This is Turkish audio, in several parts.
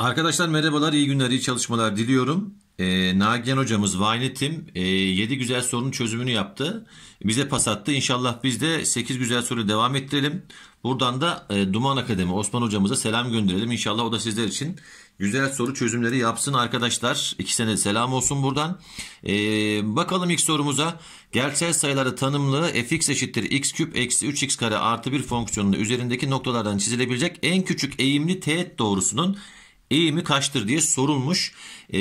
Arkadaşlar merhabalar, iyi günler, iyi çalışmalar diliyorum. Ee, Nagihan hocamız, Vayne Tim e, 7 güzel sorunun çözümünü yaptı. Bize pas attı. İnşallah biz de 8 güzel soru devam ettirelim. Buradan da e, Duman Akademi Osman hocamıza selam gönderelim. İnşallah o da sizler için güzel soru çözümleri yapsın arkadaşlar. İkisine selam olsun buradan. E, bakalım ilk sorumuza. Gerçel sayıları tanımlı fx eşittir x küp eksi 3x kare artı 1 fonksiyonunun üzerindeki noktalardan çizilebilecek en küçük eğimli teğet doğrusunun eğimi kaçtır diye sorulmuş. E,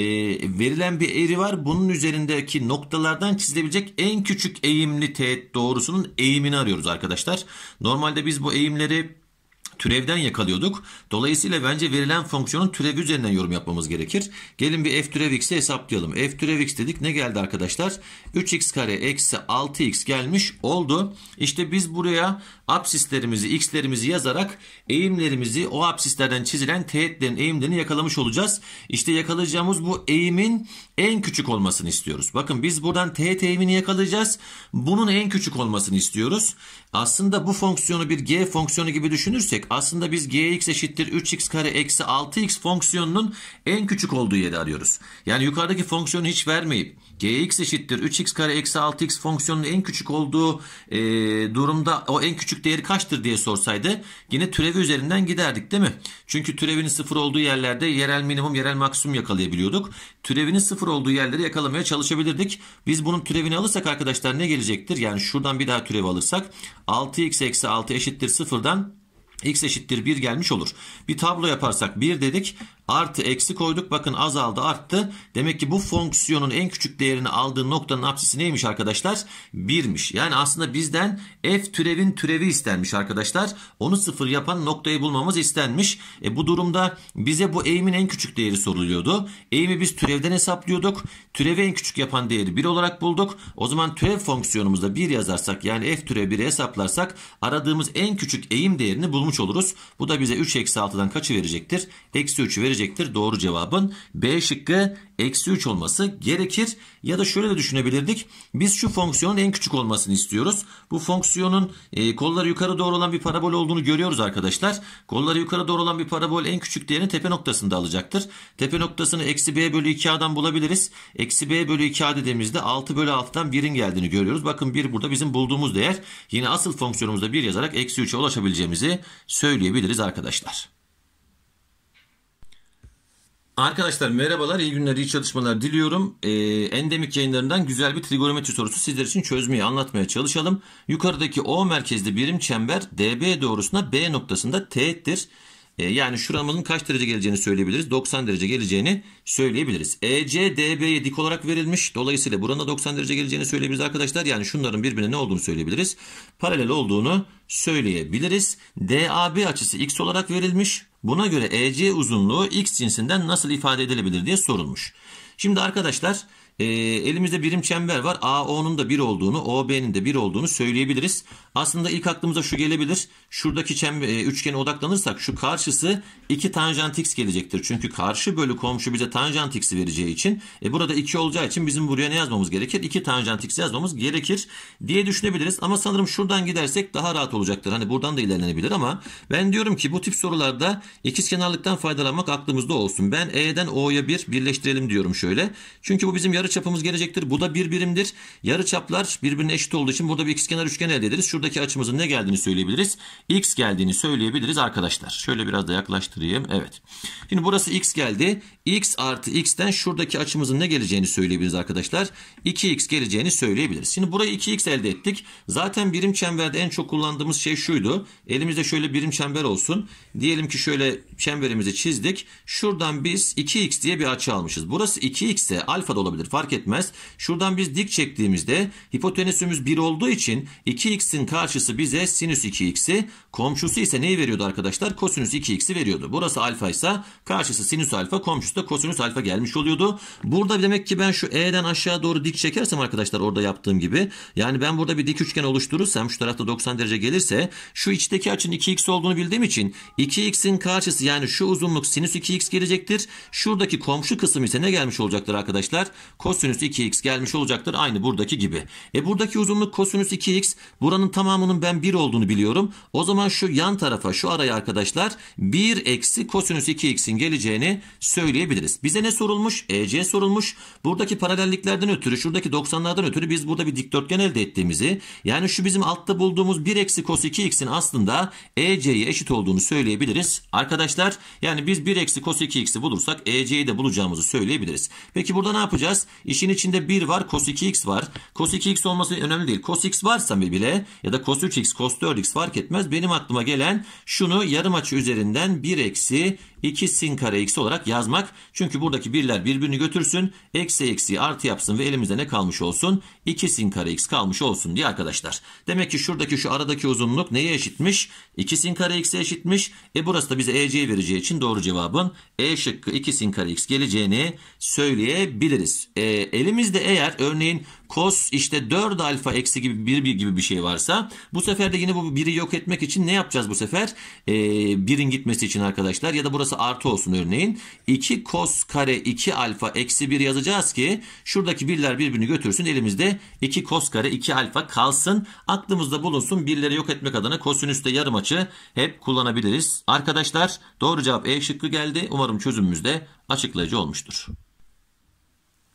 verilen bir eğri var. Bunun üzerindeki noktalardan çizilebilecek en küçük eğimli teğet doğrusunun eğimini arıyoruz arkadaşlar. Normalde biz bu eğimleri türevden yakalıyorduk. Dolayısıyla bence verilen fonksiyonun türevi üzerinden yorum yapmamız gerekir. Gelin bir f türev x'i hesaplayalım. f türev x dedik ne geldi arkadaşlar? 3x kare eksi 6x gelmiş oldu. İşte biz buraya apsislerimizi, x'lerimizi yazarak eğimlerimizi o apsislerden çizilen teğetlerin eğimlerini yakalamış olacağız. İşte yakalayacağımız bu eğimin en küçük olmasını istiyoruz. Bakın biz buradan teğet eğimini yakalayacağız. Bunun en küçük olmasını istiyoruz. Aslında bu fonksiyonu bir g fonksiyonu gibi düşünürsek aslında biz gx eşittir 3x kare eksi 6x fonksiyonunun en küçük olduğu yeri arıyoruz. Yani yukarıdaki fonksiyonu hiç vermeyip gx eşittir 3x kare eksi 6x fonksiyonunun en küçük olduğu e, durumda o en küçük değeri kaçtır diye sorsaydı yine türevi üzerinden giderdik değil mi? Çünkü türevinin sıfır olduğu yerlerde yerel minimum yerel maksimum yakalayabiliyorduk. Türevinin sıfır olduğu yerleri yakalamaya çalışabilirdik. Biz bunun türevini alırsak arkadaşlar ne gelecektir? Yani şuradan bir daha türevi alırsak 6x eksi 6 eşittir sıfırdan x eşittir 1 gelmiş olur. Bir tablo yaparsak 1 dedik. Artı eksi koyduk bakın azaldı arttı. Demek ki bu fonksiyonun en küçük değerini aldığı noktanın apsisi neymiş arkadaşlar? 1'miş. Yani aslında bizden f türevin türevi istenmiş arkadaşlar. Onu sıfır yapan noktayı bulmamız istenmiş. E bu durumda bize bu eğimin en küçük değeri soruluyordu. Eğimi biz türevden hesaplıyorduk. Türevi en küçük yapan değeri 1 olarak bulduk. O zaman türev fonksiyonumuzda 1 yazarsak yani f türevi 1'i hesaplarsak aradığımız en küçük eğim değerini bulmuş oluruz. Bu da bize 3 eksi 6'dan kaçı verecektir? Eksi 3'ü verecektir gelecektir. Doğru cevabın B şıkkı eksi 3 olması gerekir. Ya da şöyle de düşünebilirdik. Biz şu fonksiyonun en küçük olmasını istiyoruz. Bu fonksiyonun e, kolları yukarı doğru olan bir parabol olduğunu görüyoruz arkadaşlar. Kolları yukarı doğru olan bir parabol en küçük değerini tepe noktasında alacaktır. Tepe noktasını eksi b bölü 2a'dan bulabiliriz. Eksi b bölü 2a dediğimizde 6 bölü 6'dan 1'in geldiğini görüyoruz. Bakın 1 burada bizim bulduğumuz değer. Yine asıl fonksiyonumuzda 1 yazarak eksi 3'e ulaşabileceğimizi söyleyebiliriz arkadaşlar. Arkadaşlar merhabalar, iyi günler, iyi çalışmalar diliyorum. Ee, endemik yayınlarından güzel bir trigonometri sorusu sizler için çözmeye, anlatmaya çalışalım. Yukarıdaki O merkezli birim çember DB doğrusuna B noktasında teğettir. Ee, yani şuramızın kaç derece geleceğini söyleyebiliriz? 90 derece geleceğini söyleyebiliriz. EC DB'ye dik olarak verilmiş. Dolayısıyla buranın da 90 derece geleceğini söyleyebiliriz arkadaşlar. Yani şunların birbirine ne olduğunu söyleyebiliriz. Paralel olduğunu söyleyebiliriz. DAB açısı X olarak verilmiş. Buna göre EC uzunluğu X cinsinden nasıl ifade edilebilir diye sorulmuş. Şimdi arkadaşlar e, elimizde birim çember var. AO'nun da 1 olduğunu, OB'nin de 1 olduğunu söyleyebiliriz. Aslında ilk aklımıza şu gelebilir. Şuradaki çember, e, üçgene odaklanırsak şu karşısı 2 tanjant x gelecektir. Çünkü karşı bölü komşu bize tanjant x'i vereceği için. E, burada 2 olacağı için bizim buraya ne yazmamız gerekir? 2 tanjant x yazmamız gerekir diye düşünebiliriz. Ama sanırım şuradan gidersek daha rahat olacaktır. Hani buradan da ilerlenebilir ama ben diyorum ki bu tip sorularda ikizkenarlıktan faydalanmak aklımızda olsun. Ben E'den O'ya 1 bir birleştirelim diyorum şöyle. Çünkü bu bizim yarı çapımız gelecektir. Bu da bir birimdir. Yarı çaplar birbirine eşit olduğu için burada bir x kenar üçgen elde ederiz. Şuradaki açımızın ne geldiğini söyleyebiliriz. X geldiğini söyleyebiliriz arkadaşlar. Şöyle biraz da yaklaştırayım. Evet. Şimdi burası x geldi. X artı x'ten şuradaki açımızın ne geleceğini söyleyebiliriz arkadaşlar. 2x geleceğini söyleyebiliriz. Şimdi burayı 2x elde ettik. Zaten birim çemberde en çok kullandığımız şey şuydu. Elimizde şöyle birim çember olsun. Diyelim ki şöyle çemberimizi çizdik. Şuradan biz 2x diye bir açı almışız. Burası 2x ise alfa da olabilir fark etmez. Şuradan biz dik çektiğimizde hipotenüsümüz 1 olduğu için 2x'in karşısı bize sinüs 2x'i, komşusu ise neyi veriyordu arkadaşlar? Kosinüs 2x'i veriyordu. Burası alfa ise karşısı sinüs alfa, komşusu da kosinüs alfa gelmiş oluyordu. Burada demek ki ben şu e'den aşağı doğru dik çekersem arkadaşlar orada yaptığım gibi yani ben burada bir dik üçgen oluşturursam şu tarafta 90 derece gelirse şu içteki açının 2x olduğunu bildiğim için 2x'in karşısı yani şu uzunluk sinüs 2x gelecektir. Şuradaki komşu kısım ise ne gelmiş olacaktır arkadaşlar? kosinüs 2x gelmiş olacaktır aynı buradaki gibi. E buradaki uzunluk kosinüs 2x buranın tamamının ben 1 olduğunu biliyorum. O zaman şu yan tarafa şu araya arkadaşlar 1 eksi kosinüs 2x'in geleceğini söyleyebiliriz. Bize ne sorulmuş? EC sorulmuş. Buradaki paralelliklerden ötürü şuradaki 90'lardan ötürü biz burada bir dikdörtgen elde ettiğimizi yani şu bizim altta bulduğumuz 1 eksi kos 2x'in aslında EC'ye eşit olduğunu söyleyebiliriz. Arkadaşlar yani biz 1 eksi kos 2x'i bulursak EC'yi de bulacağımızı söyleyebiliriz. Peki burada ne yapacağız? İşin içinde 1 var. Cos 2x var. Cos 2x olması önemli değil. Cos x varsa bile ya da cos 3x, cos 4x fark etmez. Benim aklıma gelen şunu yarım açı üzerinden 1 eksi 2 sin kare x olarak yazmak. Çünkü buradaki birler birbirini götürsün. Eksi eksi artı yapsın ve elimizde ne kalmış olsun? 2 sin kare x kalmış olsun diye arkadaşlar. Demek ki şuradaki şu aradaki uzunluk neye eşitmiş? 2 sin kare x'e eşitmiş. E burası da bize EC'yi vereceği için doğru cevabın E şıkkı 2 sin kare x geleceğini söyleyebiliriz. E, elimizde eğer örneğin Cos işte 4 alfa eksi gibi bir, bir gibi bir şey varsa bu sefer de yine bu biri yok etmek için ne yapacağız bu sefer? Ee, birin gitmesi için arkadaşlar ya da burası artı olsun örneğin. 2 kos kare 2 alfa eksi 1 yazacağız ki şuradaki birler birbirini götürsün. Elimizde 2 kos kare 2 alfa kalsın. Aklımızda bulunsun birleri yok etmek adına kosinüste yarım açı hep kullanabiliriz. Arkadaşlar doğru cevap E şıkkı geldi. Umarım çözümümüzde açıklayıcı olmuştur.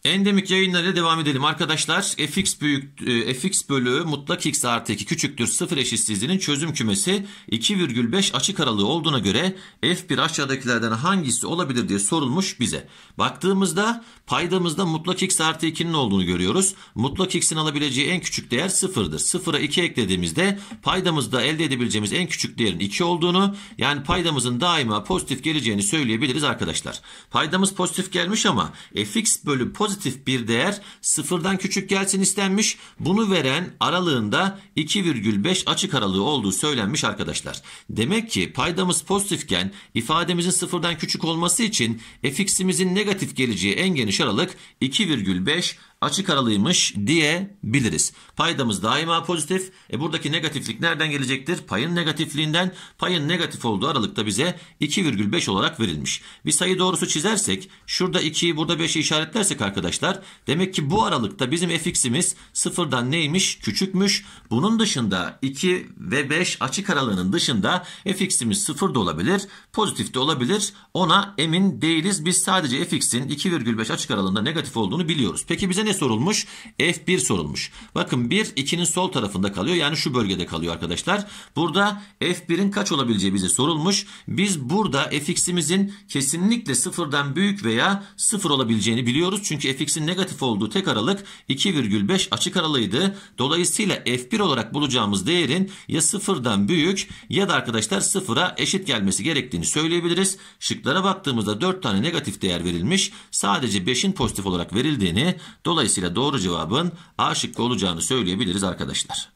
Endemik yayınlara devam edelim. Arkadaşlar fx büyük e, fx bölü mutlak x artı 2 küçüktür 0 eşitsizliğinin çözüm kümesi 2,5 açık aralığı olduğuna göre f1 aşağıdakilerden hangisi olabilir diye sorulmuş bize. Baktığımızda paydamızda mutlak x artı 2'nin olduğunu görüyoruz. Mutlak x'in alabileceği en küçük değer 0'dır. 0'a 2 eklediğimizde paydamızda elde edebileceğimiz en küçük değerin 2 olduğunu yani paydamızın daima pozitif geleceğini söyleyebiliriz arkadaşlar. Paydamız pozitif gelmiş ama fx bölü pozitif pozitif bir değer sıfırdan küçük gelsin istenmiş. Bunu veren aralığında 2,5 açık aralığı olduğu söylenmiş arkadaşlar. Demek ki paydamız pozitifken ifademizin sıfırdan küçük olması için fx'imizin negatif geleceği en geniş aralık 2,5 açık aralıymış diyebiliriz. Paydamız daima pozitif. E buradaki negatiflik nereden gelecektir? Payın negatifliğinden. Payın negatif olduğu aralıkta bize 2,5 olarak verilmiş. Bir sayı doğrusu çizersek şurada 2'yi burada 5'i işaretlersek arkadaşlar demek ki bu aralıkta bizim fx'imiz sıfırdan neymiş? Küçükmüş. Bunun dışında 2 ve 5 açık aralığının dışında fx'imiz sıfır da olabilir. Pozitif de olabilir. Ona emin değiliz. Biz sadece fx'in 2,5 açık aralığında negatif olduğunu biliyoruz. Peki bize ne sorulmuş? F1 sorulmuş. Bakın 1 2'nin sol tarafında kalıyor. Yani şu bölgede kalıyor arkadaşlar. Burada F1'in kaç olabileceği bize sorulmuş. Biz burada fx'imizin kesinlikle sıfırdan büyük veya sıfır olabileceğini biliyoruz. Çünkü fx'in negatif olduğu tek aralık 2,5 açık aralığıydı. Dolayısıyla F1 olarak bulacağımız değerin ya sıfırdan büyük ya da arkadaşlar sıfıra eşit gelmesi gerektiğini söyleyebiliriz. Şıklara baktığımızda 4 tane negatif değer verilmiş. Sadece 5'in pozitif olarak verildiğini dolayısıyla Dolayısıyla doğru cevabın A şıkkı olacağını söyleyebiliriz arkadaşlar.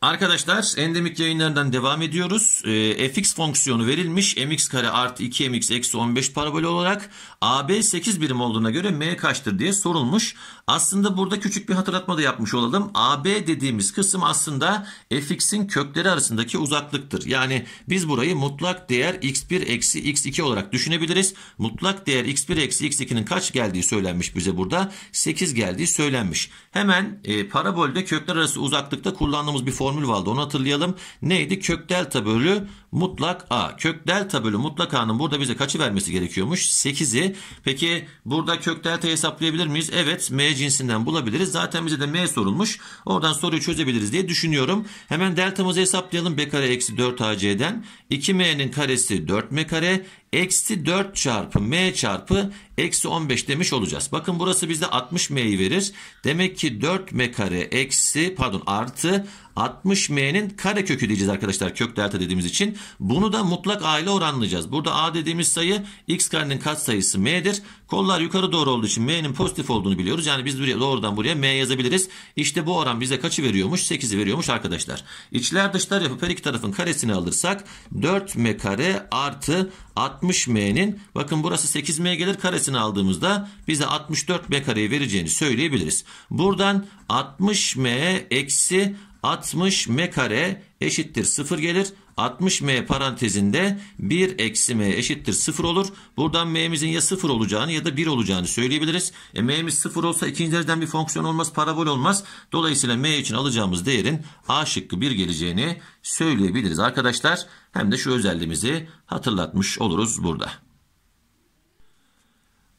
Arkadaşlar endemik yayınlarından devam ediyoruz. E, fx fonksiyonu verilmiş. mx kare artı 2 mx eksi 15 parabol olarak ab 8 birim olduğuna göre m kaçtır diye sorulmuş. Aslında burada küçük bir hatırlatma da yapmış olalım. ab dediğimiz kısım aslında fx'in kökleri arasındaki uzaklıktır. Yani biz burayı mutlak değer x1 eksi x2 olarak düşünebiliriz. Mutlak değer x1 eksi x2'nin kaç geldiği söylenmiş bize burada? 8 geldiği söylenmiş. Hemen e, parabolde kökler arası uzaklıkta kullandığımız bir form formül vardı onu hatırlayalım. Neydi? Kök delta bölü mutlak A. Kök delta bölü mutlak A'nın burada bize kaçı vermesi gerekiyormuş? 8'i. Peki burada kök delta hesaplayabilir miyiz? Evet M cinsinden bulabiliriz. Zaten bize de M sorulmuş. Oradan soruyu çözebiliriz diye düşünüyorum. Hemen deltamızı hesaplayalım. B kare eksi 4 AC'den. 2M'nin karesi 4M kare eksi 4 çarpı m çarpı eksi 15 demiş olacağız. Bakın burası bizde 60 m'yi verir. Demek ki 4 m kare eksi pardon artı 60 m'nin kare kökü diyeceğiz arkadaşlar kök delta dediğimiz için. Bunu da mutlak a ile oranlayacağız. Burada a dediğimiz sayı x karenin kat sayısı m'dir. Kollar yukarı doğru olduğu için m'nin pozitif olduğunu biliyoruz. Yani biz buraya, doğrudan buraya m yazabiliriz. İşte bu oran bize kaçı veriyormuş? 8'i veriyormuş arkadaşlar. İçler dışlar yapıp her iki tarafın karesini alırsak 4 m kare artı 60 60m'nin bakın burası 8m gelir karesini aldığımızda bize 64m kareyi vereceğini söyleyebiliriz. Buradan 60m eksi 60 m kare eşittir 0 gelir. 60m parantezinde 1 eksi m eşittir 0 olur. Buradan m'mizin ya 0 olacağını ya da 1 olacağını söyleyebiliriz. E, m'miz 0 olsa ikinci dereceden bir fonksiyon olmaz, parabol olmaz. Dolayısıyla m için alacağımız değerin a şıkkı 1 geleceğini söyleyebiliriz arkadaşlar. Hem de şu özelliğimizi hatırlatmış oluruz burada.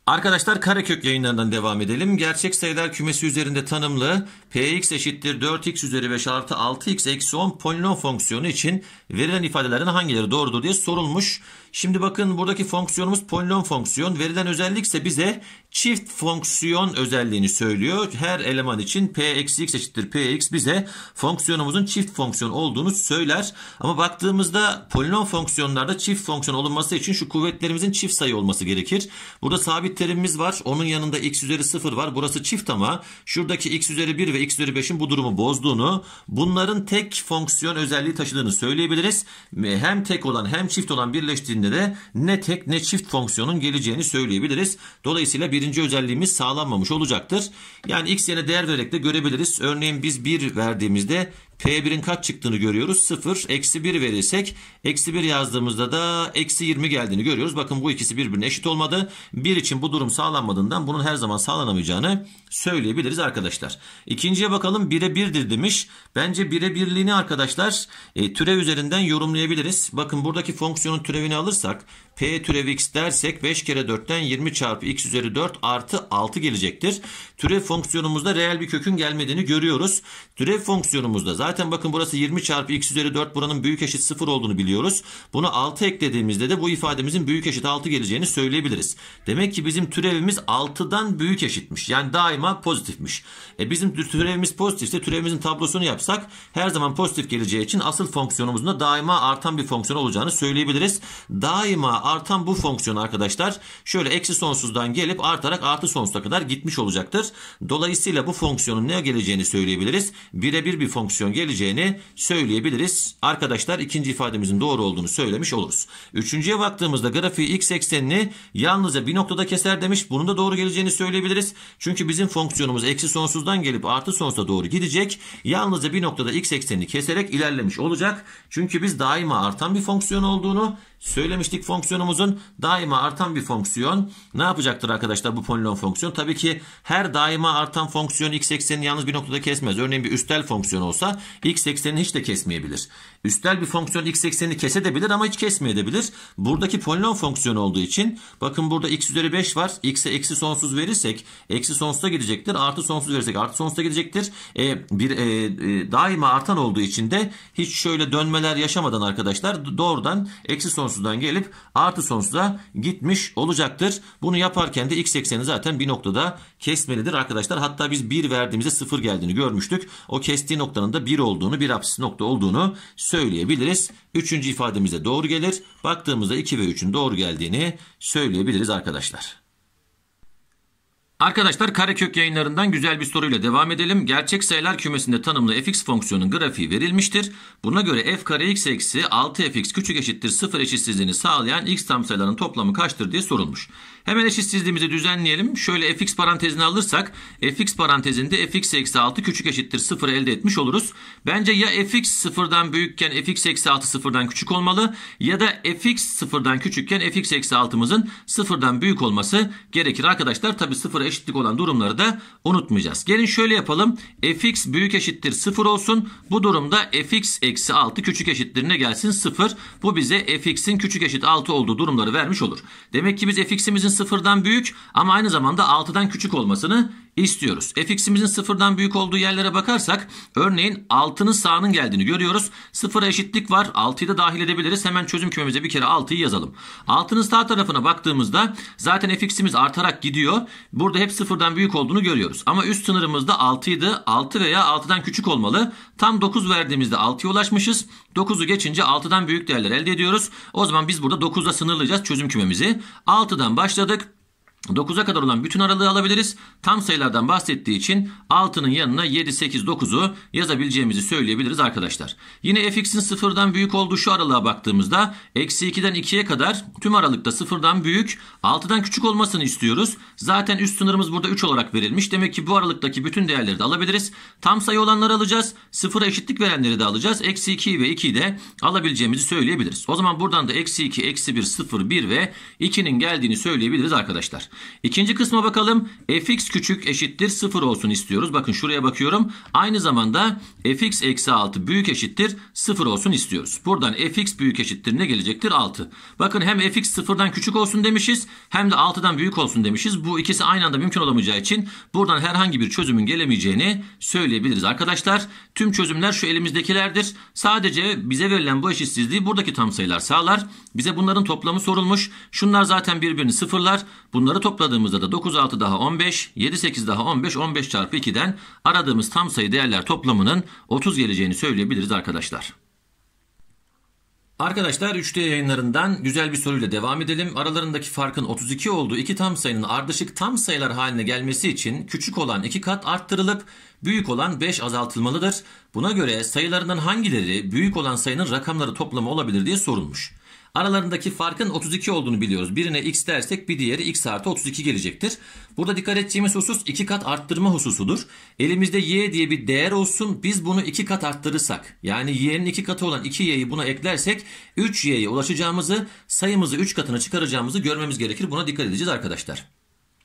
Arkadaşlar karekök yayınlarından devam edelim. Gerçek sayılar kümesi üzerinde tanımlı px eşittir 4x üzeri 5 artı 6x eksi 10 polinom fonksiyonu için verilen ifadelerin hangileri doğrudur diye sorulmuş. Şimdi bakın buradaki fonksiyonumuz polinom fonksiyon. Verilen özellik ise bize çift fonksiyon özelliğini söylüyor. Her eleman için p(x) x eşittir px bize fonksiyonumuzun çift fonksiyon olduğunu söyler. Ama baktığımızda polinom fonksiyonlarda çift fonksiyon olunması için şu kuvvetlerimizin çift sayı olması gerekir. Burada sabit terimimiz var. Onun yanında x üzeri 0 var. Burası çift ama şuradaki x üzeri 1 ve x üzeri 5'in bu durumu bozduğunu, bunların tek fonksiyon özelliği taşıdığını söyleyebiliriz. Hem tek olan hem çift olan birleştiğini halinde de ne tek ne çift fonksiyonun geleceğini söyleyebiliriz. Dolayısıyla birinci özelliğimiz sağlanmamış olacaktır. Yani x yerine değer vererek de görebiliriz. Örneğin biz 1 verdiğimizde P1'in kaç çıktığını görüyoruz. 0, eksi 1 verirsek eksi 1 yazdığımızda da eksi 20 geldiğini görüyoruz. Bakın bu ikisi birbirine eşit olmadı. 1 için bu durum sağlanmadığından bunun her zaman sağlanamayacağını söyleyebiliriz arkadaşlar. İkinciye bakalım 1'e 1'dir demiş. Bence 1'e 1'liğini arkadaşlar e, türev üzerinden yorumlayabiliriz. Bakın buradaki fonksiyonun türevini alırsak P türevi x dersek 5 kere 4'ten 20 çarpı x üzeri 4 artı 6 gelecektir türev fonksiyonumuzda reel bir kökün gelmediğini görüyoruz. Türev fonksiyonumuzda zaten bakın burası 20 çarpı x üzeri 4 buranın büyük eşit 0 olduğunu biliyoruz. Bunu 6 eklediğimizde de bu ifademizin büyük eşit 6 geleceğini söyleyebiliriz. Demek ki bizim türevimiz 6'dan büyük eşitmiş. Yani daima pozitifmiş. E bizim türevimiz pozitifse türevimizin tablosunu yapsak her zaman pozitif geleceği için asıl fonksiyonumuzda daima artan bir fonksiyon olacağını söyleyebiliriz. Daima artan bu fonksiyon arkadaşlar şöyle eksi sonsuzdan gelip artarak artı sonsuza kadar gitmiş olacaktır. Dolayısıyla bu fonksiyonun ne geleceğini söyleyebiliriz. Birebir bir fonksiyon geleceğini söyleyebiliriz. Arkadaşlar ikinci ifademizin doğru olduğunu söylemiş oluruz. Üçüncüye baktığımızda grafiği x eksenini yalnızca bir noktada keser demiş. Bunun da doğru geleceğini söyleyebiliriz. Çünkü bizim fonksiyonumuz eksi sonsuzdan gelip artı sonsuza doğru gidecek. Yalnızca bir noktada x eksenini keserek ilerlemiş olacak. Çünkü biz daima artan bir fonksiyon olduğunu söylemiştik fonksiyonumuzun. Daima artan bir fonksiyon ne yapacaktır arkadaşlar bu polinom fonksiyon? Tabii ki her daima artan fonksiyon x ekseni yalnız bir noktada kesmez. Örneğin bir üstel fonksiyon olsa x eksenini hiç de kesmeyebilir. Üstel bir fonksiyon x eksenini kesebilir ama hiç kesmeyebilir. Buradaki polinom fonksiyonu olduğu için bakın burada x üzeri 5 var. x'e eksi sonsuz verirsek eksi sonsuza gidecektir. Artı sonsuz verirsek artı sonsuza gidecektir. E, bir e, e, daima artan olduğu için de hiç şöyle dönmeler yaşamadan arkadaşlar doğrudan eksi sonsuzdan gelip artı sonsuza gitmiş olacaktır. Bunu yaparken de x ekseni zaten bir noktada kesmelidir değildir arkadaşlar. Hatta biz 1 verdiğimizde 0 geldiğini görmüştük. O kestiği noktanın da 1 olduğunu, bir apsis nokta olduğunu söyleyebiliriz. Üçüncü ifademize doğru gelir. Baktığımızda 2 ve 3'ün doğru geldiğini söyleyebiliriz arkadaşlar. Arkadaşlar karekök yayınlarından güzel bir soruyla devam edelim. Gerçek sayılar kümesinde tanımlı fx fonksiyonun grafiği verilmiştir. Buna göre f kare x eksi 6fx küçük eşittir 0 eşitsizliğini sağlayan x tam sayıların toplamı kaçtır diye sorulmuş. Hemen eşitsizliğimizi düzenleyelim. Şöyle fx parantezini alırsak fx parantezinde fx eksi 6 küçük eşittir 0 elde etmiş oluruz. Bence ya fx 0'dan büyükken fx eksi 6 0'dan küçük olmalı ya da fx 0'dan küçükken fx eksi 6'mızın 0'dan büyük olması gerekir. Arkadaşlar tabi 0 eşitlik olan durumları da unutmayacağız. Gelin şöyle yapalım. fx büyük eşittir 0 olsun. Bu durumda fx eksi 6 küçük eşittir ne gelsin 0. Bu bize fx'in küçük eşit 6 olduğu durumları vermiş olur. Demek ki biz fx'imizin 0'dan büyük ama aynı zamanda 6'dan küçük olmasını istiyoruz. fx'imizin sıfırdan büyük olduğu yerlere bakarsak örneğin 6'nın sağının geldiğini görüyoruz. Sıfıra eşitlik var. 6'yı da dahil edebiliriz. Hemen çözüm kümemize bir kere 6'yı yazalım. 6'nın sağ tarafına baktığımızda zaten fx'imiz artarak gidiyor. Burada hep sıfırdan büyük olduğunu görüyoruz. Ama üst sınırımızda 6'ydı. 6 veya 6'dan küçük olmalı. Tam 9 verdiğimizde 6'ya ulaşmışız. 9'u geçince 6'dan büyük değerler elde ediyoruz. O zaman biz burada 9'da sınırlayacağız çözüm kümemizi. 6'dan başladık. 9'a kadar olan bütün aralığı alabiliriz. Tam sayılardan bahsettiği için 6'nın yanına 7, 8, 9'u yazabileceğimizi söyleyebiliriz arkadaşlar. Yine fx'in 0'dan büyük olduğu şu aralığa baktığımızda eksi 2'den 2'ye kadar tüm aralıkta 0'dan büyük 6'dan küçük olmasını istiyoruz. Zaten üst sınırımız burada 3 olarak verilmiş. Demek ki bu aralıktaki bütün değerleri de alabiliriz. Tam sayı olanları alacağız. 0'a eşitlik verenleri de alacağız. Eksi 2 ve 2'yi de alabileceğimizi söyleyebiliriz. O zaman buradan da eksi 2, eksi 1, 0, 1 ve 2'nin geldiğini söyleyebiliriz arkadaşlar. İkinci kısma bakalım. fx küçük eşittir 0 olsun istiyoruz. Bakın şuraya bakıyorum. Aynı zamanda fx eksi 6 büyük eşittir 0 olsun istiyoruz. Buradan fx büyük eşittir ne gelecektir? 6. Bakın hem fx 0'dan küçük olsun demişiz hem de 6'dan büyük olsun demişiz. Bu ikisi aynı anda mümkün olamayacağı için buradan herhangi bir çözümün gelemeyeceğini söyleyebiliriz arkadaşlar. Tüm çözümler şu elimizdekilerdir. Sadece bize verilen bu eşitsizliği buradaki tam sayılar sağlar. Bize bunların toplamı sorulmuş. Şunlar zaten birbirini sıfırlar. Bunları Bunları topladığımızda da 9 6 daha 15, 7 8 daha 15, 15 çarpı 2'den aradığımız tam sayı değerler toplamının 30 geleceğini söyleyebiliriz arkadaşlar. Arkadaşlar 3D yayınlarından güzel bir soruyla devam edelim. Aralarındaki farkın 32 olduğu iki tam sayının ardışık tam sayılar haline gelmesi için küçük olan 2 kat arttırılıp büyük olan 5 azaltılmalıdır. Buna göre sayılarından hangileri büyük olan sayının rakamları toplamı olabilir diye sorulmuş. Aralarındaki farkın 32 olduğunu biliyoruz. Birine x dersek bir diğeri x artı 32 gelecektir. Burada dikkat edeceğimiz husus 2 kat arttırma hususudur. Elimizde y diye bir değer olsun. Biz bunu 2 kat arttırırsak yani y'nin 2 katı olan 2y'yi buna eklersek 3y'ye ulaşacağımızı sayımızı 3 katına çıkaracağımızı görmemiz gerekir. Buna dikkat edeceğiz arkadaşlar.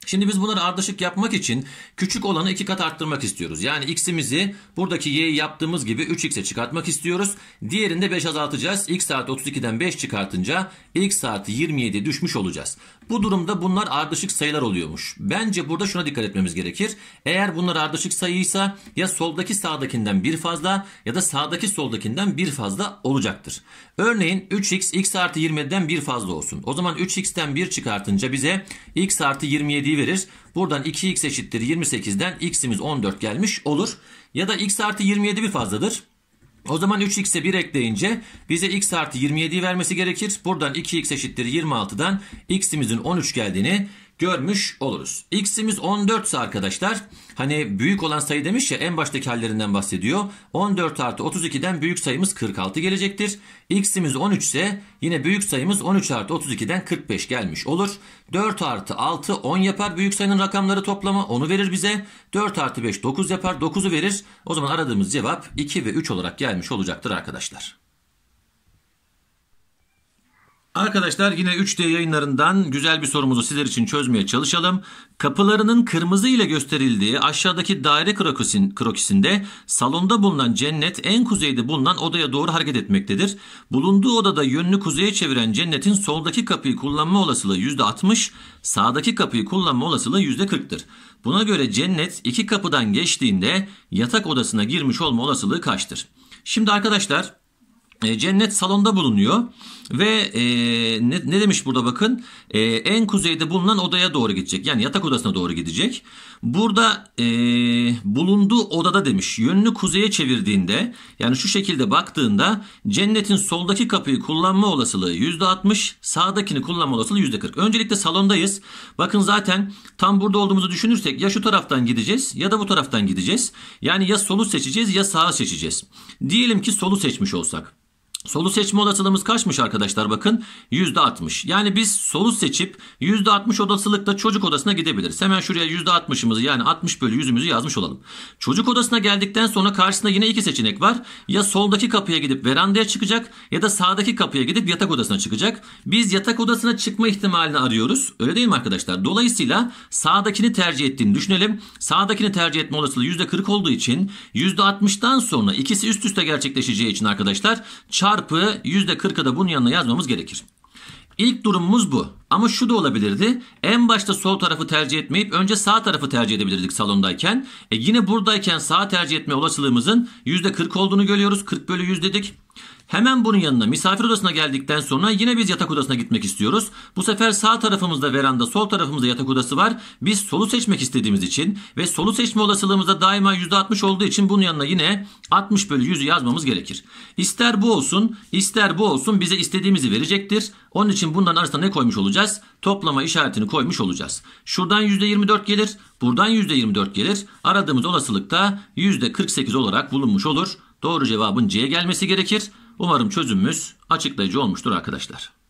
Şimdi biz bunları ardışık yapmak için küçük olanı 2 kat arttırmak istiyoruz. Yani x'imizi buradaki y'yi yaptığımız gibi 3x'e çıkartmak istiyoruz. Diğerinde 5 azaltacağız. x artı 32'den 5 çıkartınca x artı 27 düşmüş olacağız. Bu durumda bunlar ardışık sayılar oluyormuş. Bence burada şuna dikkat etmemiz gerekir. Eğer bunlar ardışık sayıysa ya soldaki sağdakinden bir fazla ya da sağdaki soldakinden bir fazla olacaktır. Örneğin 3x x artı 27'den 1 fazla olsun. O zaman 3x'ten 1 çıkartınca bize x artı 27'yi verir. Buradan 2x eşittir 28'den x'imiz 14 gelmiş olur. Ya da x artı 27 bir fazladır. O zaman 3x'e 1 ekleyince bize x artı 27'yi vermesi gerekir. Buradan 2x eşittir 26'dan x'imizin 13 geldiğini görmüş oluruz. X'imiz 14 ise arkadaşlar hani büyük olan sayı demiş ya en baştaki hallerinden bahsediyor. 14 artı 32'den büyük sayımız 46 gelecektir. X'imiz 13 ise yine büyük sayımız 13 artı 32'den 45 gelmiş olur. 4 artı 6 10 yapar büyük sayının rakamları toplamı onu verir bize. 4 artı 5 9 yapar 9'u verir. O zaman aradığımız cevap 2 ve 3 olarak gelmiş olacaktır arkadaşlar. Arkadaşlar yine 3D yayınlarından güzel bir sorumuzu sizler için çözmeye çalışalım. Kapılarının kırmızı ile gösterildiği aşağıdaki daire krokisin, krokisinde salonda bulunan cennet en kuzeyde bulunan odaya doğru hareket etmektedir. Bulunduğu odada yönünü kuzeye çeviren cennetin soldaki kapıyı kullanma olasılığı %60, sağdaki kapıyı kullanma olasılığı %40'tır. Buna göre cennet iki kapıdan geçtiğinde yatak odasına girmiş olma olasılığı kaçtır? Şimdi arkadaşlar e, cennet salonda bulunuyor ve e, ne, ne demiş burada bakın e, en kuzeyde bulunan odaya doğru gidecek yani yatak odasına doğru gidecek. Burada e, bulunduğu odada demiş yönünü kuzeye çevirdiğinde yani şu şekilde baktığında cennetin soldaki kapıyı kullanma olasılığı %60 sağdakini kullanma olasılığı %40. Öncelikle salondayız bakın zaten tam burada olduğumuzu düşünürsek ya şu taraftan gideceğiz ya da bu taraftan gideceğiz. Yani ya solu seçeceğiz ya sağa seçeceğiz. Diyelim ki solu seçmiş olsak. Solu seçme olasılığımız kaçmış arkadaşlar bakın? %60. Yani biz solu seçip %60 olasılıkla çocuk odasına gidebiliriz. Hemen şuraya %60'ımızı yani 60 bölü 100'ümüzü yazmış olalım. Çocuk odasına geldikten sonra karşısında yine iki seçenek var. Ya soldaki kapıya gidip verandaya çıkacak ya da sağdaki kapıya gidip yatak odasına çıkacak. Biz yatak odasına çıkma ihtimalini arıyoruz. Öyle değil mi arkadaşlar? Dolayısıyla sağdakini tercih ettiğini düşünelim. Sağdakini tercih etme olasılığı %40 olduğu için %60'dan sonra ikisi üst üste gerçekleşeceği için arkadaşlar çarpı çarpı %40'ı da bunun yanına yazmamız gerekir. İlk durumumuz bu. Ama şu da olabilirdi. En başta sol tarafı tercih etmeyip önce sağ tarafı tercih edebilirdik salondayken. E yine buradayken sağ tercih etme olasılığımızın %40 olduğunu görüyoruz. 40 bölü 100 dedik. Hemen bunun yanına misafir odasına geldikten sonra yine biz yatak odasına gitmek istiyoruz. Bu sefer sağ tarafımızda veranda, sol tarafımızda yatak odası var. Biz solu seçmek istediğimiz için ve solu seçme olasılığımızda daima %60 olduğu için bunun yanına yine 60 bölü 100'ü yazmamız gerekir. İster bu olsun, ister bu olsun bize istediğimizi verecektir. Onun için bundan arasında ne koymuş olacağız? yapacağız? Toplama işaretini koymuş olacağız. Şuradan %24 gelir, buradan %24 gelir. Aradığımız olasılıkta %48 olarak bulunmuş olur. Doğru cevabın C'ye gelmesi gerekir. Umarım çözümümüz açıklayıcı olmuştur arkadaşlar.